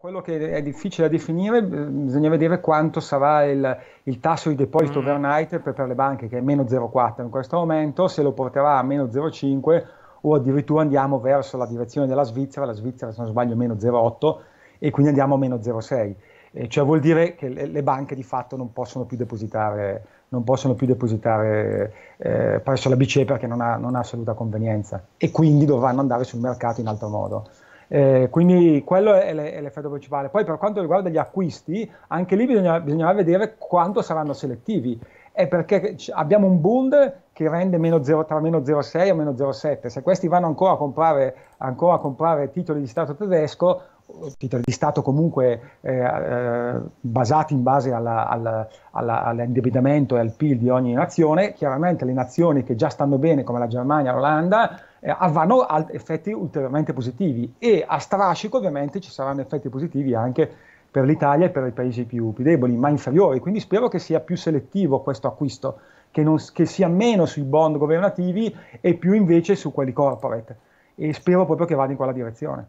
quello che è difficile da definire, bisogna vedere quanto sarà il, il tasso di deposito mm. overnight per, per, le banche, che è meno 0,4 in questo momento, se lo porterà a meno 0,5 o addirittura andiamo verso la direzione della Svizzera, la Svizzera se non sbaglio meno 0,8 e quindi andiamo a meno 0,6. Eh, cioè vuol dire che le, le, banche di fatto non possono più depositare, possono più depositare eh, presso la BCE perché non ha, non ha assoluta convenienza e quindi dovranno andare sul mercato in altro modo. Eh, quindi quello è, l'effetto principale. Poi per quanto riguarda gli acquisti, anche lì bisogna, bisognerà vedere quanto saranno selettivi, è perché abbiamo un bond che rende meno 0, tra meno 0,6 e meno 0,7. Se questi vanno ancora a, comprare, ancora a comprare titoli di Stato tedesco, titoli di Stato comunque eh, eh, basati in base alla, alla, alla, all'indebitamento e al PIL di ogni nazione, chiaramente le nazioni che già stanno bene come la Germania, l'Olanda, eh, avranno effetti ulteriormente positivi e a strascico ovviamente ci saranno effetti positivi anche per l'Italia e per i paesi più, più deboli, ma inferiori. Quindi spero che sia più selettivo questo acquisto, che, non, che sia meno sui bond governativi e più invece su quelli corporate. E spero proprio che vada in quella direzione.